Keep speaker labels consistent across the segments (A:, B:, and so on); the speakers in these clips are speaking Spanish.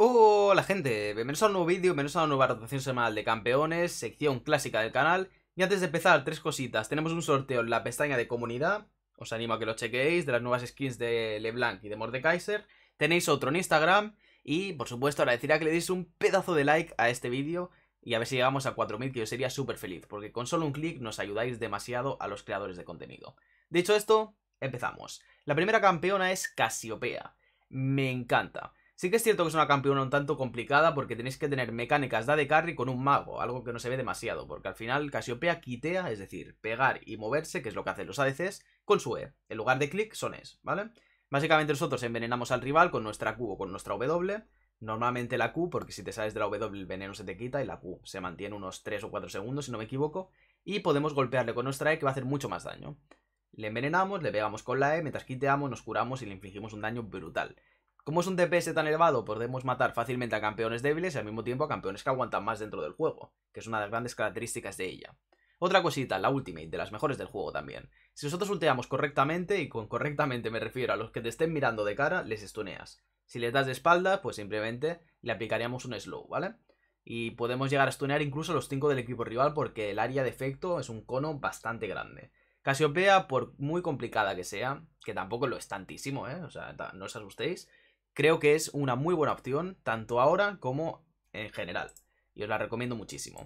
A: Hola gente, bienvenidos a un nuevo vídeo, bienvenidos a una nueva rotación semanal de campeones, sección clásica del canal Y antes de empezar, tres cositas, tenemos un sorteo en la pestaña de comunidad Os animo a que lo chequeéis, de las nuevas skins de LeBlanc y de Mordekaiser Tenéis otro en Instagram y por supuesto agradecería que le deis un pedazo de like a este vídeo Y a ver si llegamos a 4000 que yo sería súper feliz Porque con solo un clic nos ayudáis demasiado a los creadores de contenido Dicho esto, empezamos La primera campeona es Casiopea Me encanta Sí que es cierto que es una campeona un tanto complicada porque tenéis que tener mecánicas de AD carry con un mago, algo que no se ve demasiado, porque al final Casiopea quitea, es decir, pegar y moverse, que es lo que hacen los ADCs, con su E. En lugar de clic son Es, ¿vale? Básicamente nosotros envenenamos al rival con nuestra Q o con nuestra W, Normalmente la Q, porque si te sales de la W el veneno se te quita y la Q se mantiene unos 3 o 4 segundos, si no me equivoco. Y podemos golpearle con nuestra E que va a hacer mucho más daño. Le envenenamos, le pegamos con la E, mientras quiteamos, nos curamos y le infligimos un daño brutal. Como es un DPS tan elevado, podemos matar fácilmente a campeones débiles y al mismo tiempo a campeones que aguantan más dentro del juego, que es una de las grandes características de ella. Otra cosita, la ultimate, de las mejores del juego también. Si nosotros ulteamos correctamente, y con correctamente me refiero a los que te estén mirando de cara, les stuneas. Si les das de espalda, pues simplemente le aplicaríamos un slow, ¿vale? Y podemos llegar a stunear incluso a los 5 del equipo rival porque el área de efecto es un cono bastante grande. Casiopea, por muy complicada que sea, que tampoco lo es tantísimo, ¿eh? O sea, no os asustéis, Creo que es una muy buena opción, tanto ahora como en general. Y os la recomiendo muchísimo.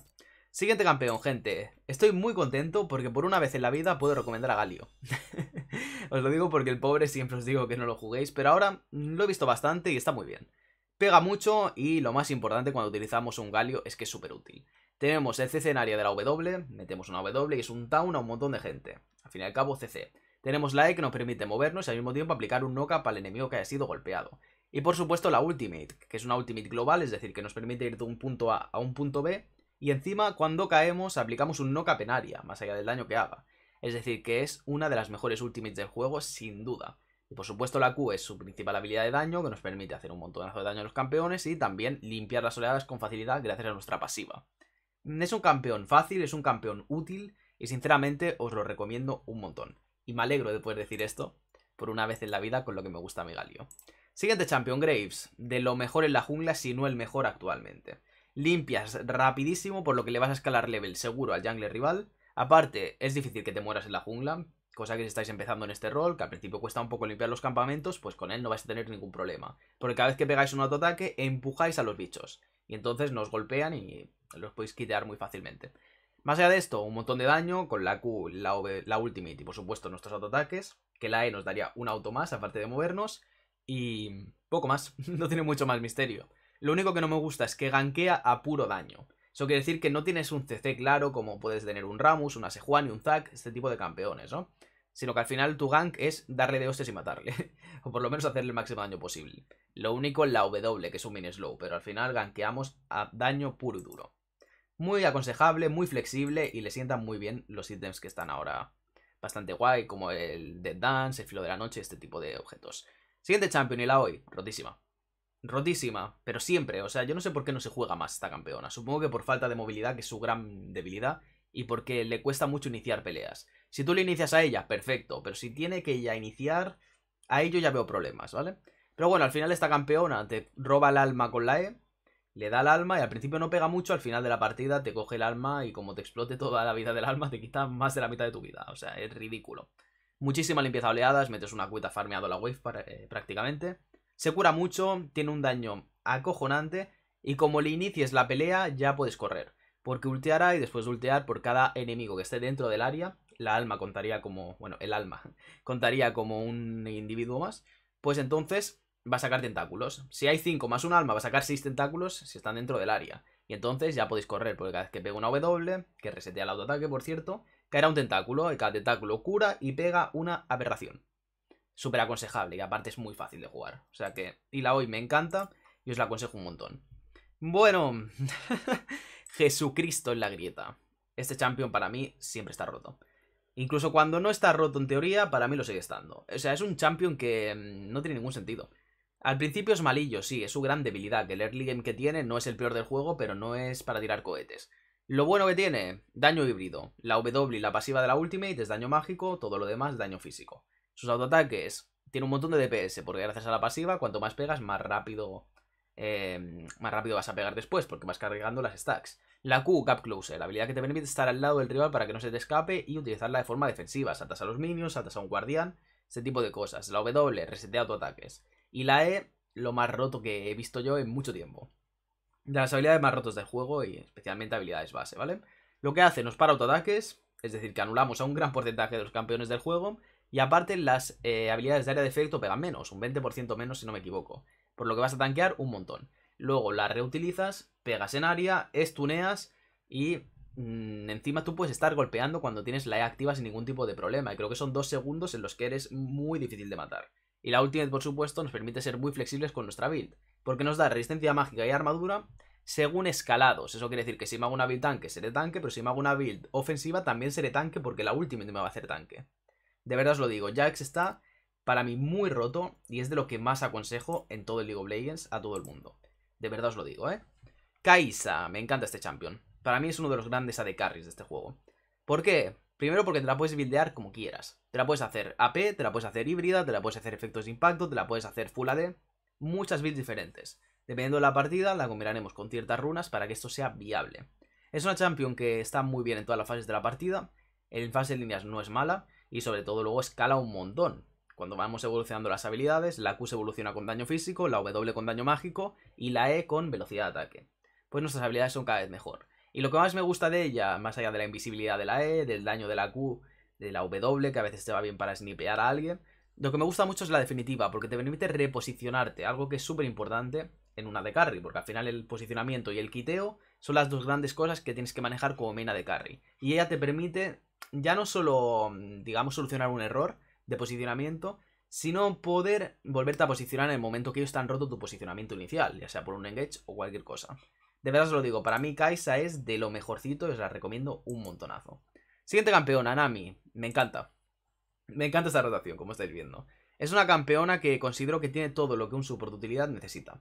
A: Siguiente campeón, gente. Estoy muy contento porque por una vez en la vida puedo recomendar a Galio. os lo digo porque el pobre siempre os digo que no lo juguéis, pero ahora lo he visto bastante y está muy bien. Pega mucho y lo más importante cuando utilizamos un Galio es que es súper útil. Tenemos el CC en área de la W, metemos una W y es un down a un montón de gente. Al fin y al cabo, CC. Tenemos la E que nos permite movernos y al mismo tiempo aplicar un knock para al enemigo que haya sido golpeado. Y por supuesto la Ultimate, que es una Ultimate global, es decir, que nos permite ir de un punto A a un punto B. Y encima, cuando caemos, aplicamos un no capenaria, más allá del daño que haga. Es decir, que es una de las mejores Ultimates del juego, sin duda. Y por supuesto la Q es su principal habilidad de daño, que nos permite hacer un montonazo de daño a los campeones y también limpiar las oleadas con facilidad gracias a nuestra pasiva. Es un campeón fácil, es un campeón útil y sinceramente os lo recomiendo un montón. Y me alegro de poder decir esto por una vez en la vida con lo que me gusta Megalio. Siguiente champion, Graves, de lo mejor en la jungla, si no el mejor actualmente. Limpias rapidísimo, por lo que le vas a escalar level seguro al jungler rival. Aparte, es difícil que te mueras en la jungla, cosa que si estáis empezando en este rol, que al principio cuesta un poco limpiar los campamentos, pues con él no vais a tener ningún problema. Porque cada vez que pegáis un autoataque, empujáis a los bichos. Y entonces nos golpean y los podéis quitear muy fácilmente. Más allá de esto, un montón de daño con la Q, la, la Ultimate y por supuesto nuestros autoataques. Que la E nos daría un auto más, aparte de movernos. Y poco más, no tiene mucho más misterio. Lo único que no me gusta es que gankea a puro daño. Eso quiere decir que no tienes un CC claro como puedes tener un Ramus, un y un Zac, este tipo de campeones, ¿no? Sino que al final tu gank es darle de hostes y matarle. o por lo menos hacerle el máximo daño posible. Lo único es la W, que es un mini slow, pero al final ganqueamos a daño puro y duro. Muy aconsejable, muy flexible y le sientan muy bien los ítems que están ahora bastante guay, como el Dead Dance, el Filo de la Noche, este tipo de objetos. Siguiente champion y la hoy. Rotísima. Rotísima, pero siempre. O sea, yo no sé por qué no se juega más esta campeona. Supongo que por falta de movilidad, que es su gran debilidad, y porque le cuesta mucho iniciar peleas. Si tú le inicias a ella, perfecto, pero si tiene que ya iniciar, a ello ya veo problemas, ¿vale? Pero bueno, al final esta campeona te roba el alma con la E, le da el alma y al principio no pega mucho, al final de la partida te coge el alma y como te explote toda la vida del alma, te quita más de la mitad de tu vida. O sea, es ridículo. Muchísima limpieza oleadas, metes una cuita farmeado a la wave eh, prácticamente. Se cura mucho, tiene un daño acojonante y como le inicies la pelea ya puedes correr. Porque ulteará y después de ultear por cada enemigo que esté dentro del área, la alma contaría como, bueno, el alma contaría como un individuo más, pues entonces va a sacar tentáculos. Si hay 5 más un alma, va a sacar 6 tentáculos si están dentro del área. Y entonces ya podéis correr, porque cada vez que pega una W, que resetea el autoataque, por cierto, Caerá un tentáculo y cada tentáculo cura y pega una aberración. Súper aconsejable y aparte es muy fácil de jugar. O sea que, y la hoy me encanta y os la aconsejo un montón. Bueno, Jesucristo en la grieta. Este champion para mí siempre está roto. Incluso cuando no está roto en teoría, para mí lo sigue estando. O sea, es un champion que mm, no tiene ningún sentido. Al principio es malillo, sí, es su gran debilidad, el early game que tiene no es el peor del juego, pero no es para tirar cohetes. Lo bueno que tiene, daño híbrido. La W, la pasiva de la Ultimate es daño mágico, todo lo demás daño físico. Sus autoataques, tiene un montón de DPS, porque gracias a la pasiva, cuanto más pegas, más rápido, em, más rápido vas a pegar después, porque vas cargando las stacks. La Q, Gap Closer, la habilidad que te permite estar al lado del rival para que no se te escape y utilizarla de forma defensiva. Saltas a los minions, saltas a un guardián, ese tipo de cosas. La W, resetea autoataques. Y la E, lo más roto que he visto yo en mucho tiempo de las habilidades más rotas del juego y especialmente habilidades base, ¿vale? Lo que hace nos para autoataques, es decir, que anulamos a un gran porcentaje de los campeones del juego y aparte las eh, habilidades de área de efecto pegan menos, un 20% menos si no me equivoco, por lo que vas a tanquear un montón. Luego las reutilizas, pegas en área, estuneas y mm, encima tú puedes estar golpeando cuando tienes la E activa sin ningún tipo de problema y creo que son dos segundos en los que eres muy difícil de matar. Y la ultimate, por supuesto, nos permite ser muy flexibles con nuestra build porque nos da resistencia mágica y armadura según escalados. Eso quiere decir que si me hago una build tanque, seré tanque, pero si me hago una build ofensiva, también seré tanque porque la última me va a hacer tanque. De verdad os lo digo, Jax está para mí muy roto y es de lo que más aconsejo en todo el League of Legends a todo el mundo. De verdad os lo digo, ¿eh? Kaisa, me encanta este champion. Para mí es uno de los grandes AD carries de este juego. ¿Por qué? Primero porque te la puedes buildear como quieras. Te la puedes hacer AP, te la puedes hacer híbrida, te la puedes hacer efectos de impacto, te la puedes hacer full AD muchas bits diferentes. Dependiendo de la partida, la combinaremos con ciertas runas para que esto sea viable. Es una champion que está muy bien en todas las fases de la partida, en fase de líneas no es mala, y sobre todo luego escala un montón. Cuando vamos evolucionando las habilidades, la Q se evoluciona con daño físico, la W con daño mágico y la E con velocidad de ataque. Pues nuestras habilidades son cada vez mejor. Y lo que más me gusta de ella, más allá de la invisibilidad de la E, del daño de la Q, de la W, que a veces te va bien para snipear a alguien, lo que me gusta mucho es la definitiva, porque te permite reposicionarte, algo que es súper importante en una de carry, porque al final el posicionamiento y el quiteo son las dos grandes cosas que tienes que manejar como mena de carry. Y ella te permite ya no solo, mm, digamos, solucionar un error de posicionamiento, sino poder volverte a posicionar en el momento que ellos están roto tu posicionamiento inicial, ya sea por un engage o cualquier cosa. De verdad os lo digo, para mí Kaisa es de lo mejorcito os la recomiendo un montonazo. Siguiente campeona, Nami, me encanta. Me encanta esta rotación, como estáis viendo. Es una campeona que considero que tiene todo lo que un support de utilidad necesita.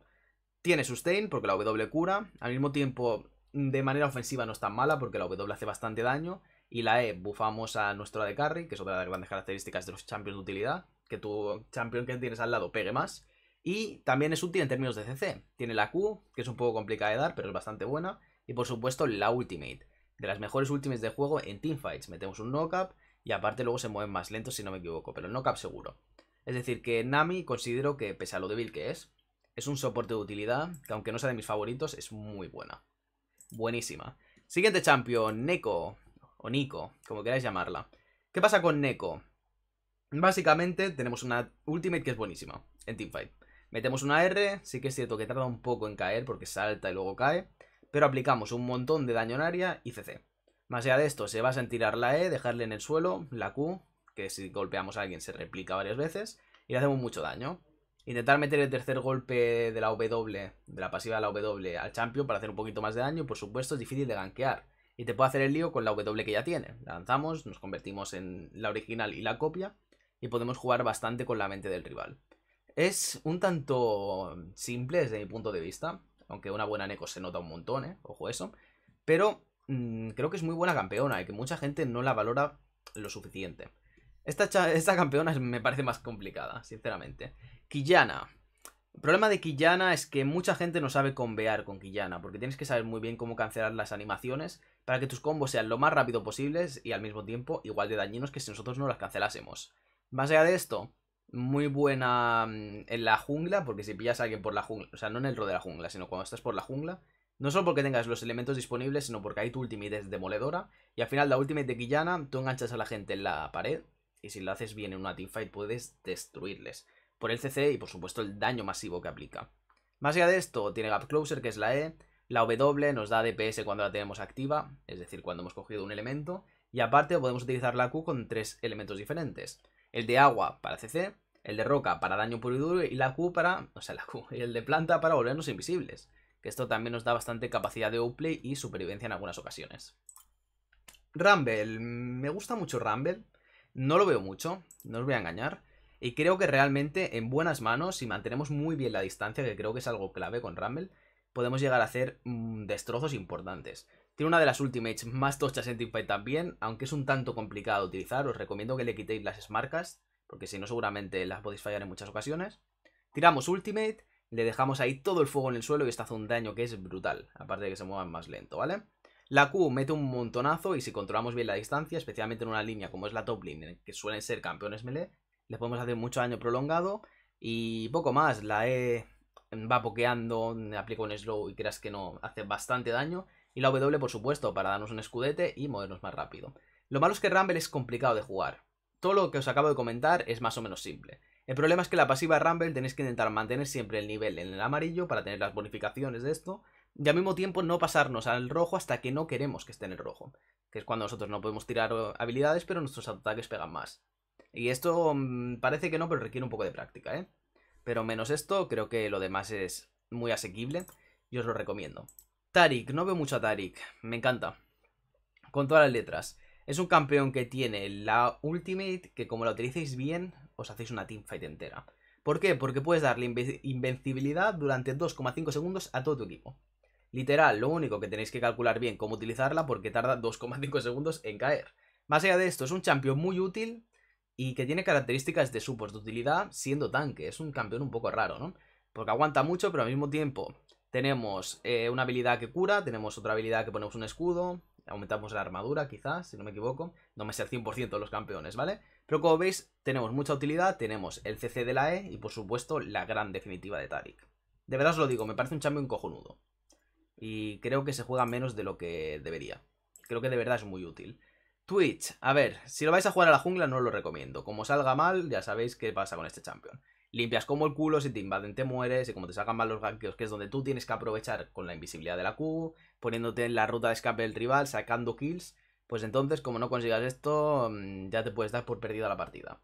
A: Tiene sustain, porque la W cura. Al mismo tiempo, de manera ofensiva no es tan mala, porque la W hace bastante daño. Y la E bufamos a nuestro de carry, que es otra de las grandes características de los champions de utilidad. Que tu champion que tienes al lado pegue más. Y también es útil en términos de CC. Tiene la Q, que es un poco complicada de dar, pero es bastante buena. Y por supuesto, la Ultimate. De las mejores ultimates de juego en teamfights. Metemos un knockup. Y aparte luego se mueven más lentos si no me equivoco, pero no cap seguro. Es decir, que Nami considero que, pese a lo débil que es, es un soporte de utilidad que aunque no sea de mis favoritos, es muy buena. Buenísima. Siguiente champion, Neko, o Nico, como queráis llamarla. ¿Qué pasa con Neko? Básicamente tenemos una ultimate que es buenísima en teamfight. Metemos una R, sí que es cierto que tarda un poco en caer porque salta y luego cae, pero aplicamos un montón de daño en área y CC. Más allá de esto, se basa en tirar la E, dejarle en el suelo, la Q, que si golpeamos a alguien se replica varias veces, y le hacemos mucho daño. Intentar meter el tercer golpe de la W, de la pasiva de la W al champion para hacer un poquito más de daño, por supuesto es difícil de gankear. Y te puede hacer el lío con la W que ya tiene. La lanzamos, nos convertimos en la original y la copia, y podemos jugar bastante con la mente del rival. Es un tanto simple desde mi punto de vista, aunque una buena Neko se nota un montón, ¿eh? ojo eso. Pero Mm, creo que es muy buena campeona y que mucha gente no la valora lo suficiente. Esta, esta campeona me parece más complicada, sinceramente. Quillana. El problema de Quillana es que mucha gente no sabe convear con Quillana, porque tienes que saber muy bien cómo cancelar las animaciones para que tus combos sean lo más rápido posibles y al mismo tiempo igual de dañinos que si nosotros no las cancelásemos. Más allá de esto, muy buena mm, en la jungla, porque si pillas a alguien por la jungla, o sea, no en el rol de la jungla, sino cuando estás por la jungla, no solo porque tengas los elementos disponibles, sino porque hay tu ultimate demoledora. Y al final la ultimate de Guillana, tú enganchas a la gente en la pared. Y si lo haces bien en una teamfight, puedes destruirles. Por el CC y por supuesto el daño masivo que aplica. Más allá de esto, tiene Gap Closer, que es la E. La W nos da DPS cuando la tenemos activa, es decir, cuando hemos cogido un elemento. Y aparte podemos utilizar la Q con tres elementos diferentes. El de agua para CC, el de roca para daño puro y duro y la Q para, o sea, la Q, y el de planta para volvernos invisibles que esto también nos da bastante capacidad de outplay y supervivencia en algunas ocasiones. Rumble, me gusta mucho Rumble, no lo veo mucho, no os voy a engañar, y creo que realmente en buenas manos, si mantenemos muy bien la distancia, que creo que es algo clave con Rumble, podemos llegar a hacer mm, destrozos importantes. Tiene una de las ultimates más tochas en Teamfight también, aunque es un tanto complicado de utilizar, os recomiendo que le quitéis las marcas, porque si no seguramente las podéis fallar en muchas ocasiones. Tiramos ultimate, le dejamos ahí todo el fuego en el suelo y esto hace un daño que es brutal, aparte de que se muevan más lento, ¿vale? La Q mete un montonazo y si controlamos bien la distancia, especialmente en una línea como es la top lane, que suelen ser campeones melee, le podemos hacer mucho daño prolongado y poco más. La E va pokeando, aplica un slow y creas que no, hace bastante daño. Y la W, por supuesto, para darnos un escudete y movernos más rápido. Lo malo es que Rumble es complicado de jugar. Todo lo que os acabo de comentar es más o menos simple. El problema es que la pasiva Rumble tenéis que intentar mantener siempre el nivel en el amarillo para tener las bonificaciones de esto y al mismo tiempo no pasarnos al rojo hasta que no queremos que esté en el rojo, que es cuando nosotros no podemos tirar eh, habilidades pero nuestros ataques pegan más. Y esto mm, parece que no, pero requiere un poco de práctica, ¿eh? Pero menos esto, creo que lo demás es muy asequible y os lo recomiendo. Tarik, no veo mucho a Tarik, me encanta. Con todas las letras. Es un campeón que tiene la Ultimate, que como la utilicéis bien, os hacéis una teamfight entera. ¿Por qué? Porque puedes darle invencibilidad durante 2,5 segundos a todo tu equipo. Literal, lo único que tenéis que calcular bien cómo utilizarla porque tarda 2,5 segundos en caer. Más allá de esto, es un champion muy útil y que tiene características de support de utilidad siendo tanque. Es un campeón un poco raro, ¿no? Porque aguanta mucho, pero al mismo tiempo tenemos eh, una habilidad que cura, tenemos otra habilidad que ponemos un escudo, Aumentamos la armadura, quizás, si no me equivoco. No me sé al 100% de los campeones, ¿vale? Pero como veis, tenemos mucha utilidad. Tenemos el CC de la E y, por supuesto, la gran definitiva de Tarik. De verdad os lo digo, me parece un champion cojonudo. Y creo que se juega menos de lo que debería. Creo que de verdad es muy útil. Twitch, a ver, si lo vais a jugar a la jungla no lo recomiendo. Como salga mal, ya sabéis qué pasa con este champion limpias como el culo, si te invaden te mueres, y como te sacan mal los ganqueos, que es donde tú tienes que aprovechar con la invisibilidad de la Q, poniéndote en la ruta de escape del rival, sacando kills, pues entonces como no consigas esto, mm, ya te puedes dar por perdida la partida.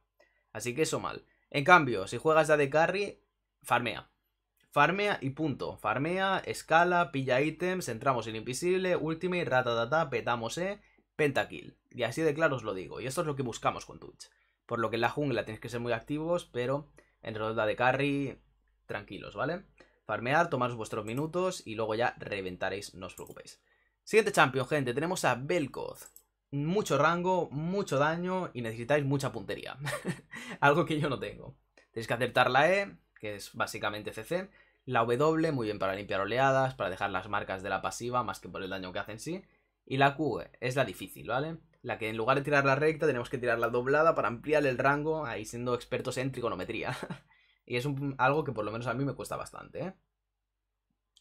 A: Así que eso mal. En cambio, si juegas ya de carry, farmea. Farmea y punto. Farmea, escala, pilla ítems, entramos en invisible, ultimate, ratatata, petamos E, pentakill. Y así de claro os lo digo. Y esto es lo que buscamos con Twitch. Por lo que en la jungla tienes que ser muy activos, pero en ronda de carry, tranquilos, ¿vale? Farmear, tomaros vuestros minutos y luego ya reventaréis, no os preocupéis. Siguiente champion, gente, tenemos a Belkoth. Mucho rango, mucho daño y necesitáis mucha puntería. Algo que yo no tengo. Tenéis que aceptar la E, que es básicamente CC. La W, muy bien para limpiar oleadas, para dejar las marcas de la pasiva, más que por el daño que hace en sí. Y la Q es la difícil, ¿vale? la que en lugar de tirar la recta tenemos que tirar la doblada para ampliar el rango, ahí siendo expertos en trigonometría. y es algo que por lo menos a mí me cuesta bastante. ¿eh?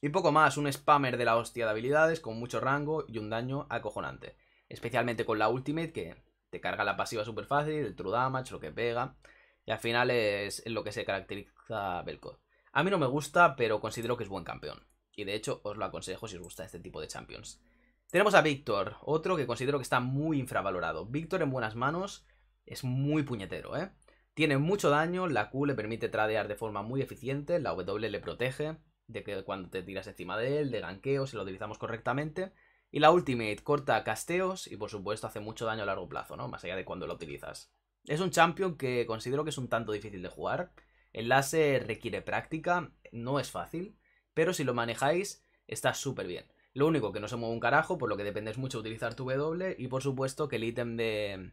A: Y poco más, un spammer de la hostia de habilidades con mucho rango y un daño acojonante. Especialmente con la ultimate que te carga la pasiva súper fácil, el true damage, lo que pega. Y al final es lo que se caracteriza a A mí no me gusta, pero considero que es buen campeón. Y de hecho os lo aconsejo si os gusta este tipo de champions. Tenemos a Víctor, otro que considero que está muy infravalorado. Víctor en buenas manos es muy puñetero, ¿eh? Tiene mucho daño, la Q le permite tradear de forma muy eficiente, la W le protege de que cuando te tiras encima de él, de ganqueo, si lo utilizamos correctamente. Y la Ultimate corta casteos y por supuesto hace mucho daño a largo plazo, ¿no? Más allá de cuando lo utilizas. Es un champion que considero que es un tanto difícil de jugar. El láser requiere práctica, no es fácil, pero si lo manejáis está súper bien. Lo único que no se mueve un carajo, por lo que dependes mucho de utilizar tu W. Y por supuesto que el ítem de,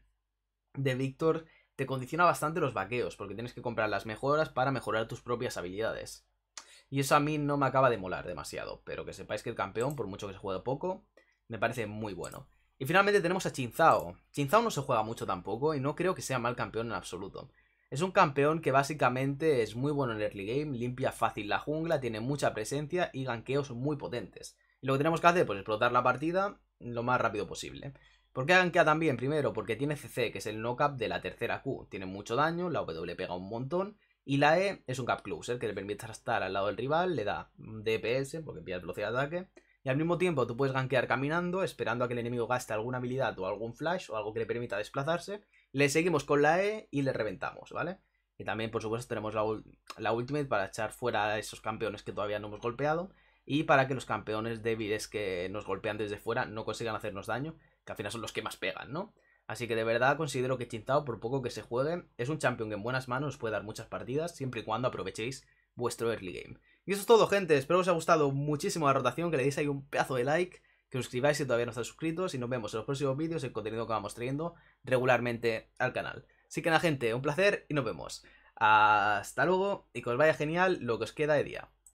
A: de Víctor te condiciona bastante los vaqueos, porque tienes que comprar las mejoras para mejorar tus propias habilidades. Y eso a mí no me acaba de molar demasiado, pero que sepáis que el campeón, por mucho que se juega poco, me parece muy bueno. Y finalmente tenemos a Chinzao. Chinzao no se juega mucho tampoco y no creo que sea mal campeón en absoluto. Es un campeón que básicamente es muy bueno en early game, limpia fácil la jungla, tiene mucha presencia y ganqueos muy potentes. Y lo que tenemos que hacer, pues explotar la partida lo más rápido posible. ¿Por qué gankea también? Primero, porque tiene CC, que es el knock-up de la tercera Q. Tiene mucho daño, la W pega un montón. Y la E es un cap closer, que le permite estar al lado del rival, le da DPS, porque el velocidad de ataque. Y al mismo tiempo tú puedes gankear caminando, esperando a que el enemigo gaste alguna habilidad o algún flash o algo que le permita desplazarse. Le seguimos con la E y le reventamos, ¿vale? Y también, por supuesto, tenemos la, la ultimate para echar fuera a esos campeones que todavía no hemos golpeado y para que los campeones débiles que nos golpean desde fuera no consigan hacernos daño, que al final son los que más pegan, ¿no? Así que de verdad considero que Chintao, por poco que se juegue, es un champion que en buenas manos puede dar muchas partidas, siempre y cuando aprovechéis vuestro early game. Y eso es todo, gente. Espero que os haya gustado muchísimo la rotación, que le deis ahí un pedazo de like, que os suscribáis si todavía no estáis suscritos, y nos vemos en los próximos vídeos, el contenido que vamos trayendo regularmente al canal. Así que nada, gente, un placer y nos vemos. Hasta luego y que os vaya genial lo que os queda de día.